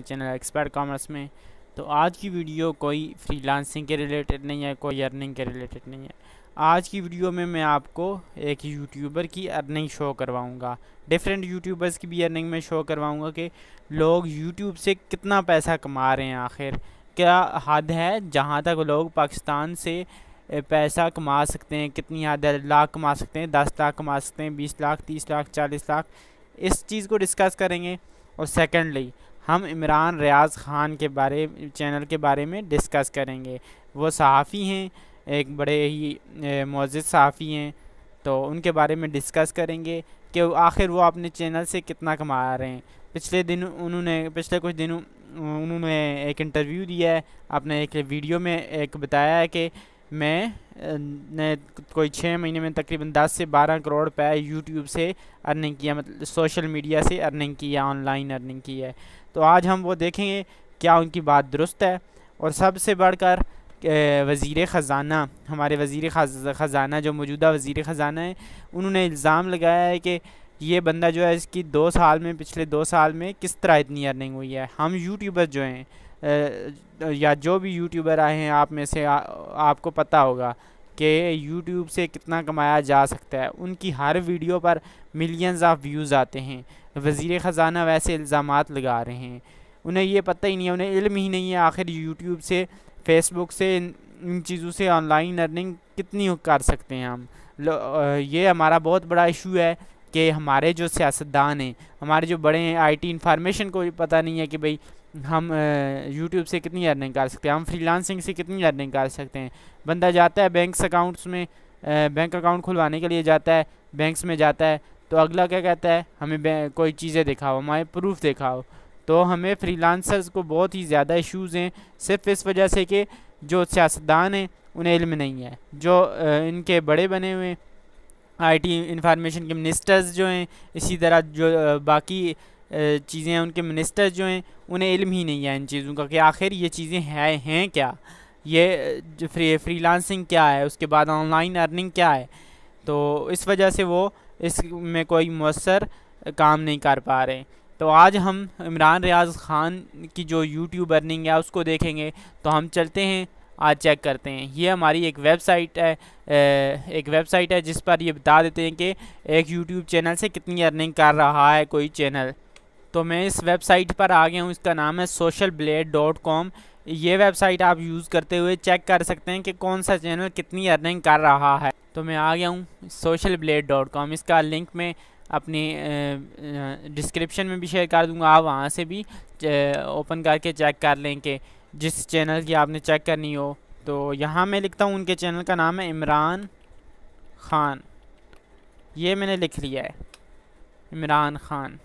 channel expert commerce में तो आज की वीडियो कोई फ्रीलांसिंग के रिलेटेड नहीं है कोई अर्निंग के रिलेटेड नहीं है आज की वीडियो में मैं आपको एक यूट्यूबर की अर्निंग शो करवाऊंगा डिफरेंट यूट्यूबर्स की भी अर्निंग में शो करवाऊंगा कि लोग यूट्यूब से कितना पैसा कमा रहे हैं आखिर क्या हद है जहाँ तक लोग पाकिस्तान से पैसा कमा सकते हैं कितनी हद है लाख कमा सकते हैं दस लाख कमा सकते हैं बीस लाख तीस लाख चालीस लाख इस चीज़ को डिस्कस करेंगे और सेकेंडली हम इमरान रियाज़ ख़ान के बारे चैनल के बारे में डिस्कस करेंगे वो सहाफ़ी हैं एक बड़े ही मौजिद सहाफ़ी हैं तो उनके बारे में डिस्कस करेंगे कि आखिर वो अपने चैनल से कितना कमा रहे हैं पिछले दिन उन्होंने पिछले कुछ दिनों उन्होंने एक इंटरव्यू दिया है अपने एक वीडियो में एक बताया है कि में ने कोई छः महीने में तकरीबन 10 से 12 करोड़ रुपए यूट्यूब से अर्निंग किया मतलब सोशल मीडिया से अर्निंग किया ऑनलाइन अर्निंग की है तो आज हम वो देखेंगे क्या उनकी बात दुरुस्त है और सबसे बढ़कर वज़ी ख़जाना हमारे वज़ी ख़जाना जो मौजूदा वज़ी ख़जाना है उन्होंने इल्ज़ाम लगाया है कि ये बंदा जो है इसकी दो साल में पिछले दो साल में किस तरह इतनी अर्निंग हुई है हम यूट्यूबर जो हैं या जो भी यूट्यूबर आए हैं आप में से आ, आपको पता होगा कि यूट्यूब से कितना कमाया जा सकता है उनकी हर वीडियो पर मिलियंस ऑफ व्यूज़ आते हैं वज़ी ख़जाना वैसे इल्ज़ाम लगा रहे हैं उन्हें ये पता ही नहीं है उन्हें इल्म ही नहीं है आखिर यूट्यूब से फेसबुक से इन, चीज़ों से ऑनलाइन अर्निंग कितनी कर सकते हैं हम ये हमारा बहुत बड़ा इशू है कि हमारे जो सियासतदान हैं हमारे जो बड़े हैं आई टी इन्फॉर्मेशन को पता नहीं है कि भाई हम यूट्यूब से कितनी अर्निंग कर सकते हैं हम फ्रीलांसिंग से कितनी अर्निंग कर सकते हैं बंदा जाता है बैंक अकाउंट्स में बैंक अकाउंट खुलवाने के लिए जाता है बैंक्स में जाता है तो अगला क्या कहता है हमें कोई चीज़ें दिखाओ हमारे प्रूफ दिखाओ तो हमें फ्रीलांसर्स को बहुत ही ज़्यादा इश्यूज़ हैं सिर्फ इस वजह से कि जो सियासतदान हैं उन्हें इल्म नहीं है जो इनके बड़े बने हुए आई टी इंफॉर्मेशन के मिनिस्टर्स जो हैं इसी तरह जो बाकी चीज़ें हैं उनके मिनिस्टर जो हैं उन्हें इल्म ही नहीं है इन चीज़ों का कि आखिर ये चीज़ें है हैं क्या ये फ्री फ्री लांसिंग क्या है उसके बाद ऑनलाइन अर्निंग क्या है तो इस वजह से वो इस में कोई मवसर काम नहीं कर पा रहे तो आज हम इमरान रियाज ख़ान की जो यूट्यूब अर्निंग है उसको देखेंगे तो हम चलते हैं आज चेक करते हैं ये हमारी एक वेबसाइट है एक वेबसाइट है जिस पर ये बता देते हैं कि एक यूट्यूब चैनल से कितनी अर्निंग कर रहा है कोई चैनल तो मैं इस वेबसाइट पर आ गया हूँ इसका नाम है सोशल ब्लेड डॉट कॉम ये वेबसाइट आप यूज़ करते हुए चेक कर सकते हैं कि कौन सा चैनल कितनी अर्निंग कर रहा है तो मैं आ गया हूँ सोशल ब्लेड डॉट कॉम इसका लिंक मैं अपनी डिस्क्रिप्शन में भी शेयर कर दूँगा आप वहाँ से भी ओपन करके चेक कर लें कि जिस चैनल की आपने चेक करनी हो तो यहाँ मैं लिखता हूँ उनके चैनल का नाम है इमरान ख़ान ये मैंने लिख लिया है इमरान ख़ान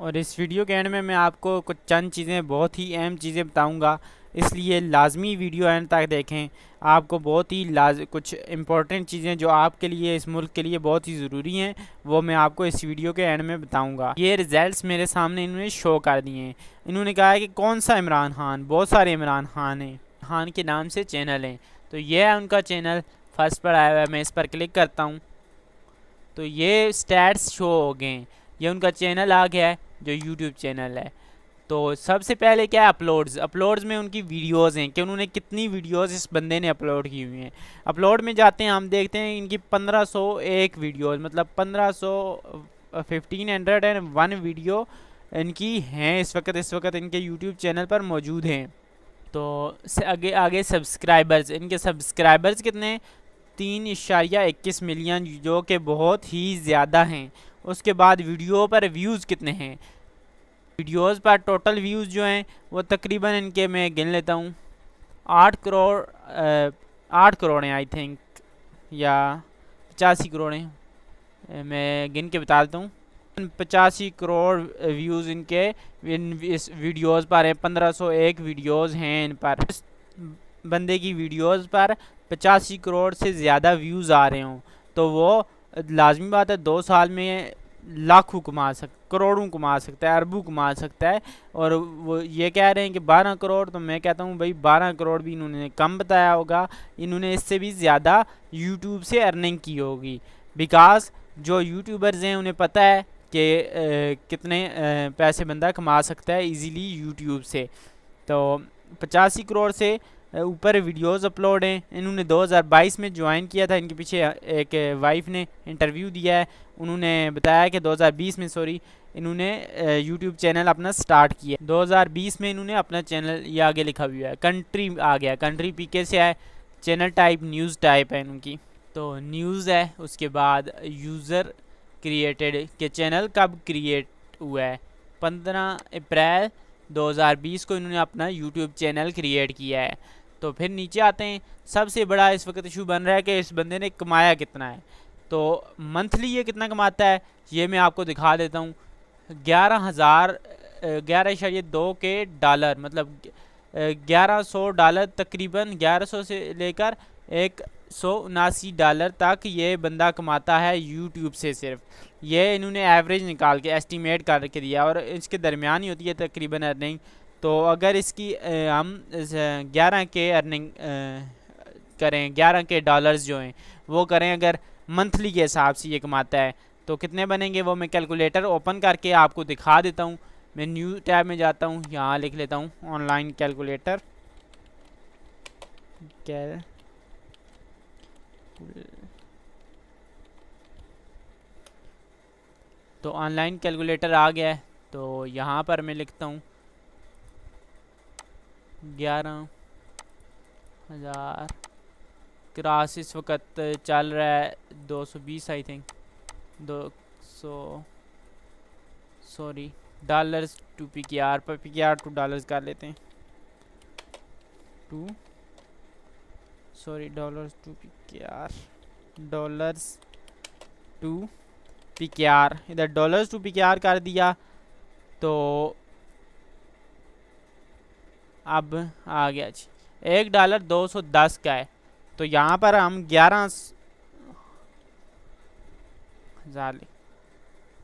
और इस वीडियो के एंड में मैं आपको कुछ चंद चीज़ें बहुत ही अहम चीज़ें बताऊंगा इसलिए लाजमी वीडियो एंड तक देखें आपको बहुत ही लाज कुछ इम्पोर्टेंट चीज़ें जो आपके लिए इस मुल्क के लिए बहुत ही ज़रूरी हैं वो मैं आपको इस वीडियो के एंड में बताऊंगा ये रिज़ल्ट्स मेरे सामने इन्होंने शो कर दिए हैं इन्होंने कहा है कि कौन सा इमरान खान बहुत सारे इमरान खान हैं खान के नाम से चैनल हैं तो यह है उनका चैनल फर्स्ट पर आया हुआ है मैं इस पर क्लिक करता हूँ तो ये स्टैट्स शो हो गए ये उनका चैनल आ गया है जो यूट्यूब चैनल है तो सबसे पहले क्या है अपलोड्स अपलोड्स में उनकी वीडियोस हैं कि उन्होंने कितनी वीडियोस इस बंदे ने अपलोड की हुई हैं अपलोड में जाते हैं हम देखते हैं इनकी 1501 वीडियोस मतलब 1500 1500 एंड वन वीडियो इनकी हैं इस वक्त इस वक्त इनके यूट्यूब चैनल पर मौजूद हैं तो आगे आगे सब्सक्राइबर्स इनके सब्सक्राइबर्स कितने तीन इशारिया इक्कीस मिलियन जो कि बहुत ही ज़्यादा हैं उसके बाद वीडियो पर व्यूज़ कितने हैं वीडियोस पर टोटल व्यूज़ जो हैं वो तकरीबन इनके मैं गिन लेता हूँ आठ करोड़ आठ करोड़ हैं आई थिंक या पचासी करोड़ हैं मैं गिन के बता देता हूँ पचासी करोड़ व्यूज़ इनके इन इस वीडियोस पर हैं पंद्रह सौ एक वीडियोस हैं इन पर इस बंदे की वीडियोस पर पचासी करोड़ से ज़्यादा व्यूज़ आ रहे हों तो वो लाजमी बात है दो साल में लाखों कमा सक करोड़ों कमा सकता है अरबों कमा सकता है और वो ये कह रहे हैं कि बारह करोड़ तो मैं कहता हूँ भाई बारह करोड़ भी इन्होंने कम बताया होगा इन्होंने इससे भी ज़्यादा यूट्यूब से अर्निंग की होगी बिकॉज जो यूट्यूबर्स हैं उन्हें पता है कि कितने पैसे बंदा कमा सकता है ईज़ीली यूट्यूब से तो पचासी करोड़ से ऊपर वीडियोस अपलोड हैं इन्होंने 2022 में ज्वाइन किया था इनके पीछे एक वाइफ ने इंटरव्यू दिया है उन्होंने बताया कि 2020 में सॉरी इन्होंने यूट्यूब चैनल अपना स्टार्ट किया 2020 में इन्होंने अपना चैनल ये आगे लिखा हुआ है कंट्री आ गया कंट्री पीके से आए चैनल टाइप न्यूज़ टाइप है इनकी तो न्यूज़ है उसके बाद यूज़र क्रिएटेड के चैनल कब क्रिएट हुआ है पंद्रह अप्रैल 2020 को इन्होंने अपना यूट्यूब चैनल क्रिएट किया है तो फिर नीचे आते हैं सबसे बड़ा इस वक्त इशू बन रहा है कि इस बंदे ने कमाया कितना है तो मंथली ये कितना कमाता है ये मैं आपको दिखा देता हूँ ग्यारह हज़ार ग्यारह इशारे दो के डॉलर मतलब ग्यारह सौ डॉलर तकरीबन ग्यारह सौ से लेकर एक सौ उनासी डॉलर तक ये बंदा कमाता है यूट्यूब से सिर्फ ये इन्होंने एवरेज निकाल के एस्टीमेट करके दिया और इसके दरमियान ही होती है तकरीबन अर्निंग तो अगर इसकी हम ग्यारह के अर्निंग करें ग्यारह के डॉलर्स जो हैं वो करें अगर मंथली के हिसाब से ये कमाता है तो कितने बनेंगे वो मैं कैलकुलेटर ओपन करके आपको दिखा देता हूँ मैं न्यू टैब में जाता हूँ यहाँ लिख लेता हूँ ऑनलाइन कैलकुलेटर तो ऑनलाइन कैलकुलेटर आ गया है तो यहाँ पर मैं लिखता हूँ ग्यारह हज़ार क्रास इस वक्त चल रहा है दो सौ बीस आई थिंक दो सौ sorry dollars to P K R पर P K R to dollars कर लेते हैं to sorry dollars to P K R dollars to P K R इधर dollars to P K R कर दिया तो अब आ गया जी एक डॉलर दो सौ दस का है तो यहाँ पर हम ग्यारह जाले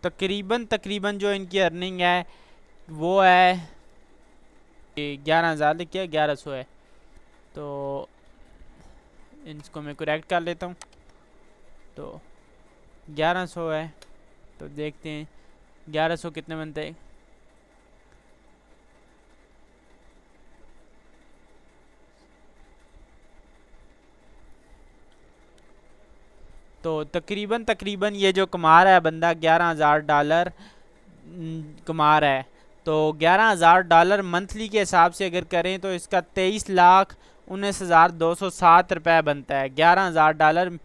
तकरीबन तकरीबन जो इनकी अर्निंग है वो है ग्यारह हज़ार लिखिए ग्यारह सौ है तो इनको मैं करेक्ट कर लेता हूँ तो ग्यारह सौ है तो देखते हैं ग्यारह सौ कितने बनते हैं तो तकरीबन तकरीबन ये जो कमा रहा है बंदा ग्यारह हज़ार डॉलर कमा रहा है तो ग्यारह हज़ार डॉलर मंथली के हिसाब से अगर करें तो इसका तेईस लाख उन्नीस हज़ार दो सौ सात रुपये बनता है ग्यारह हज़ार डॉलर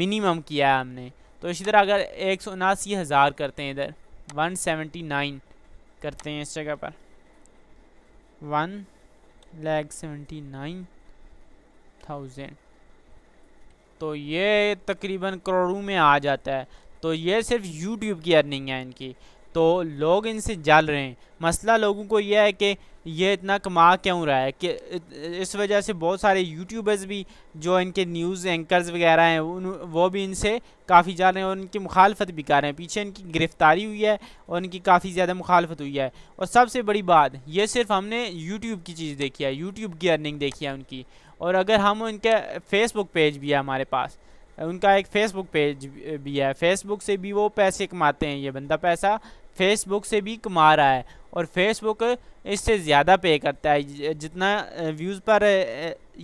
मिनिमम किया है हमने तो इसी तरह अगर एक सौ उनासी हज़ार करते हैं इधर वन सेवेंटी नाइन करते हैं इस जगह पर one lakh seventy nine thousand तो ये तकरीबन करोड़ों में आ जाता है तो ये सिर्फ यूट्यूब की अर्निंग है इनकी तो लोग इनसे जल रहे हैं मसला लोगों को यह है कि ये इतना कमा क्यों रहा है कि इस वजह से बहुत सारे यूट्यूबर्स भी जो इनके न्यूज़ एंकर्स वगैरह हैं उन वो भी इनसे काफ़ी जा रहे हैं और इनकी मुखालफत भी कर रहे हैं पीछे इनकी गिरफ़्तारी हुई है और इनकी काफ़ी ज़्यादा मुखालफत हुई है और सबसे बड़ी बात ये सिर्फ हमने यूट्यूब की चीज़ देखी है यूट्यूब की अर्निंग देखी है उनकी और अगर हम उनके फेसबुक पेज भी है हमारे पास उनका एक फेसबुक पेज भी है फेसबुक से भी वो पैसे कमाते हैं ये बंदा पैसा फेसबुक से भी कमा रहा है और फेसबुक इससे ज़्यादा पे करता है जितना व्यूज़ पर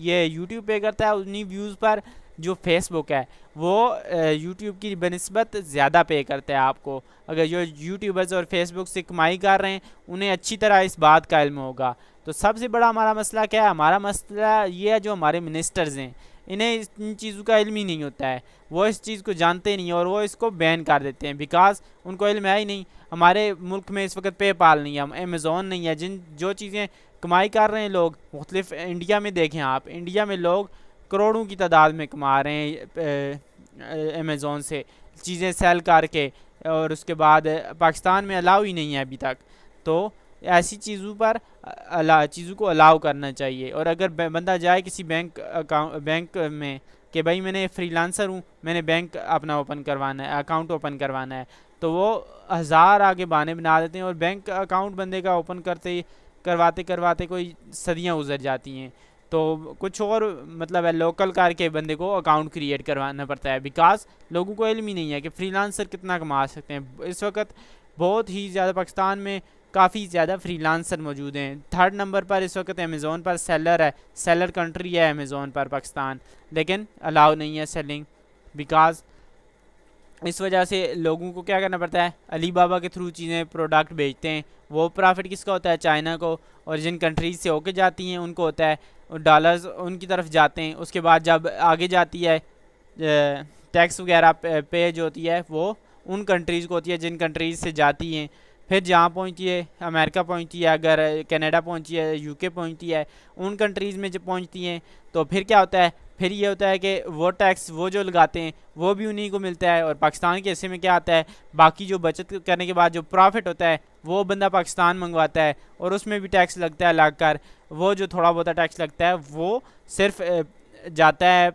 ये यूट्यूब पे करता है उतनी व्यूज़ पर जो फेसबुक है वो यूट्यूब की बनस्बत ज़्यादा पे करते हैं आपको अगर जो यूट्यूबर्स और फेसबुक से कमाई कर रहे हैं उन्हें अच्छी तरह इस बात का इल्म होगा तो सबसे बड़ा हमारा मसला क्या है हमारा मसला ये है जो हमारे मिनिस्टर्स हैं इन्हें इन चीज़ों का इल्म ही नहीं होता है वो इस चीज़ को जानते नहीं और वो इसको बैन कर देते हैं बिकॉज उनको इल्म है ही नहीं हमारे मुल्क में इस वक्त पेपाल नहीं है अमेज़ोन नहीं है जिन जो चीज़ें कमाई कर रहे हैं लोग मुख्तलिफ इंडिया में देखें आप इंडिया में लोग करोड़ों की तादाद में कमा रहे हैं अमेज़ोन से चीज़ें सेल करके और उसके बाद पाकिस्तान में अलाउ ही नहीं है अभी तक तो ऐसी चीज़ों पर अला चीज़ों को अलाउ करना चाहिए और अगर बंदा जाए किसी बैंक अकाउंट बैंक में कि भाई मैंने फ्रीलांसर हूँ मैंने बैंक अपना ओपन करवाना है अकाउंट ओपन करवाना है तो वो हज़ार आगे बहाने बना देते हैं और बैंक अकाउंट बंदे का ओपन करते करवाते करवाते कोई सदियाँ गुजर जाती हैं तो कुछ और मतलब है लोकल कार के बंदे को अकाउंट क्रिएट करवाना पड़ता है बिकॉज लोगों को इलम ही नहीं है कि फ्रीलांसर कितना कमा सकते हैं इस वक्त बहुत ही ज़्यादा पाकिस्तान में काफ़ी ज़्यादा फ्रीलांसर मौजूद हैं थर्ड नंबर पर इस वक्त अमेज़ोन पर सेलर है सेलर कंट्री है अमेज़ोन पर पाकिस्तान लेकिन अलाउ नहीं है सेलिंग बिकॉज इस वजह से लोगों को क्या करना पड़ता है अली बाबा के थ्रू चीज़ें प्रोडक्ट बेचते हैं वो प्रॉफिट किसका होता है चाइना को और जिन कंट्रीज से होके जाती हैं उनको होता है डॉलर्स उनकी तरफ जाते हैं उसके बाद जब आगे जाती है टैक्स वगैरह पे जो होती है वो उन कंट्रीज़ को होती है जिन कंट्रीज़ से जाती हैं फिर जहाँ पहुँचती है अमेरिका पहुँचती है अगर कनाडा पहुँची है यूके पहुँचती है उन कंट्रीज़ में जब पहुँचती हैं तो फिर क्या होता है फिर ये होता है कि वो टैक्स वो जो लगाते हैं वो भी उन्हीं को मिलता है और पाकिस्तान के हिस्से में क्या आता है बाकी जो बचत करने के बाद जो प्रॉफिट होता है वो बंदा पाकिस्तान मंगवाता है और उसमें भी टैक्स लगता है लाग वो जो थोड़ा बहुत टैक्स लगता है वो सिर्फ जाता है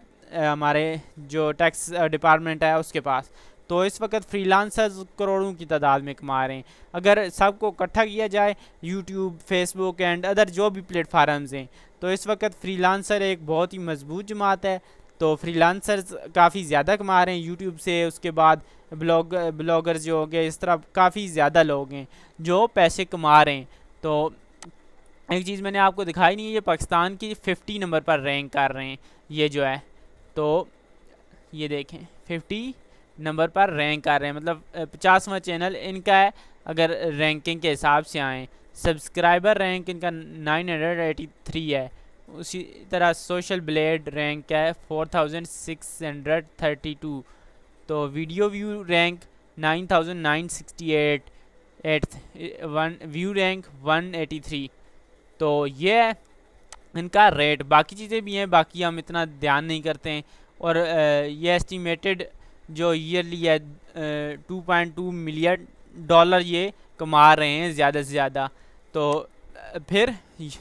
हमारे जो टैक्स डिपार्टमेंट है उसके पास तो इस वक्त फ्रीलांसर्स करोड़ों की तादाद में कमा रहे हैं अगर सबको इकट्ठा किया जाए यूट्यूब फेसबुक एंड अदर जो भी प्लेटफार्म्स हैं तो इस वक्त फ्रीलांसर एक बहुत ही मजबूत जमात है तो फ्रीलांसर्स काफ़ी ज़्यादा कमा रहे हैं यूट्यूब से उसके बाद ब्लॉग ब्लॉगर्स जो हो गए इस तरह काफ़ी ज़्यादा लोग हैं जो पैसे कमा रहे हैं तो एक चीज़ मैंने आपको दिखाई नहीं है ये पाकिस्तान की फिफ्टी नंबर पर रैंक कर रहे हैं ये जो है तो ये देखें फिफ्टी नंबर पर रैंक कर रहे हैं मतलब पचासवा चैनल इनका है अगर रैंकिंग के हिसाब से आएँ सब्सक्राइबर रैंक इनका नाइन हंड्रेड एटी थ्री है उसी तरह सोशल ब्लेड रैंक है four thousand six hundred thirty two तो video view rank nine thousand nine sixty eight eight one view rank one eighty three तो ये इनका रेट बाकी चीज़ें भी हैं बाकी हम इतना ध्यान नहीं करते हैं और ये एस्टिमेटेड जो ईयरली है two point two million dollar ये कमा रहे हैं ज़्यादा से ज़्यादा तो फिर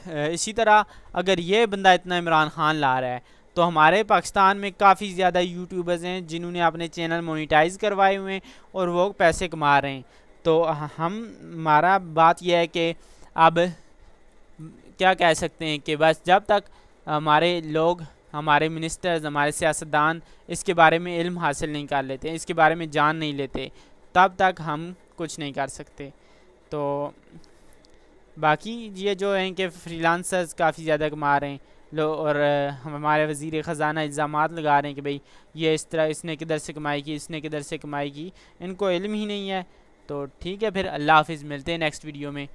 इसी तरह अगर ये बंदा इतना इमरान खान ला रहा है तो हमारे पाकिस्तान में काफ़ी ज़्यादा यूट्यूबर्स हैं जिन्होंने अपने चैनल मोनिटाइज करवाए हुए हैं और वो पैसे कमा रहे हैं तो हम हमारा बात यह है कि अब क्या कह सकते हैं कि बस जब तक हमारे लोग हमारे मिनिस्टर्स हमारे सियासतदान इसके बारे में इल्म हासिल नहीं कर लेते इसके बारे में जान नहीं लेते तब तक हम कुछ नहीं कर सकते तो बाकी ये जो हैं कि फ्रीलांसर्स काफ़ी ज़्यादा कमा रहे हैं लो और हमारे वजीर ख़जाना इल्ज़ाम लगा रहे हैं कि भाई ये इस तरह इसने किधर से कमाई की इसने किधर से कमाई की इनको इल्म ही नहीं है तो ठीक है फिर अल्लाह हाफिज़ मिलते हैं नेक्स्ट वीडियो में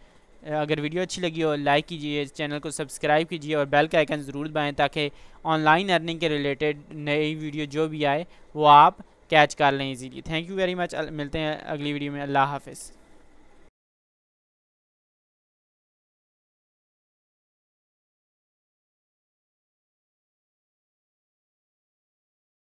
अगर वीडियो अच्छी लगी हो लाइक कीजिए चैनल को सब्सक्राइब कीजिए और बेल का आइकन ज़रूर दबाएँ ताकि ऑनलाइन अर्निंग के रिलेटेड नई वीडियो जो भी आए वो आप कैच कर लें easily thank you very much मिलते हैं अगली वीडियो में अल्लाह हाफिज़